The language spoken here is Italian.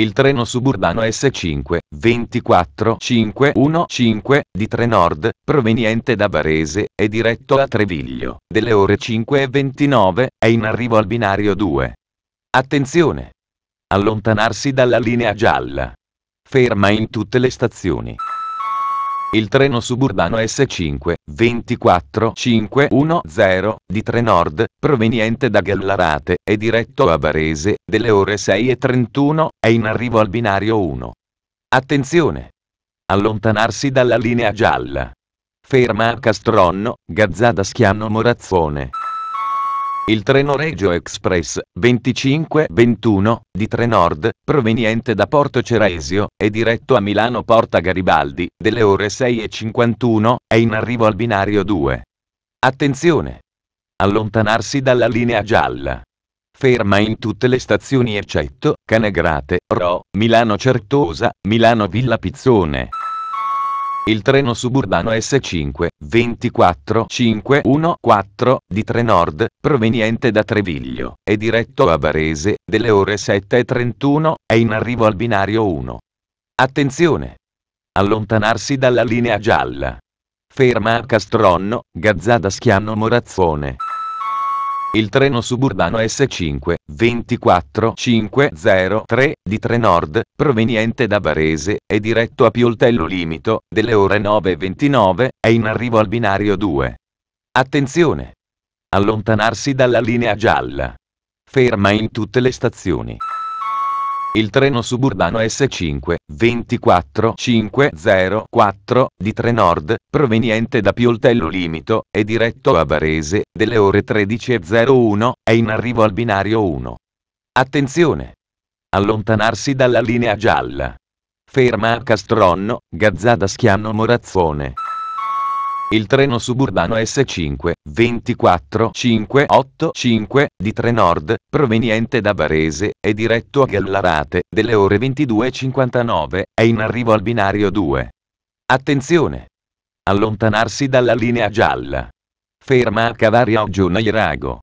Il treno suburbano S5, 24515 di Trenord, proveniente da Varese, è diretto a Treviglio, delle ore 5.29, è in arrivo al binario 2. Attenzione! Allontanarsi dalla linea gialla. Ferma in tutte le stazioni. Il treno suburbano S5 24510 di Trenord, proveniente da Gallarate è diretto a Varese, delle ore 6.31, è in arrivo al binario 1. Attenzione! Allontanarsi dalla linea gialla. Ferma a Castronno, Gazzada Schiano Morazzone. Il treno Regio Express 2521 di Trenord, proveniente da Porto Ceresio, è diretto a Milano Porta Garibaldi, delle ore 6.51, è in arrivo al binario 2. Attenzione! Allontanarsi dalla linea gialla. Ferma in tutte le stazioni eccetto Canegrate, Ro, Milano Certosa, Milano Villa Pizzone. Il treno suburbano S5 24514 di Trenord, proveniente da Treviglio, è diretto a Varese, delle ore 7.31, è in arrivo al binario 1. Attenzione! Allontanarsi dalla linea gialla. Ferma a Castronno, Gazzada Schiano Morazzone. Il treno suburbano S5 24503 di Trenord, proveniente da Varese, è diretto a Pioltello Limito, delle ore 9.29, è in arrivo al binario 2. Attenzione! Allontanarsi dalla linea gialla. Ferma in tutte le stazioni. Il treno suburbano S5 24504 di Trenord, proveniente da Pioltello Limito, è diretto a Varese, delle ore 13.01, è in arrivo al binario 1. Attenzione! Allontanarsi dalla linea gialla. Ferma a Castronno, Gazzada Schiano Morazzone. Il treno suburbano S5 24585 di Trenord, proveniente da Varese, è diretto a Gallarate, delle ore 22.59, è in arrivo al binario 2. Attenzione! Allontanarsi dalla linea gialla. Ferma a Cavaria o Giunairago.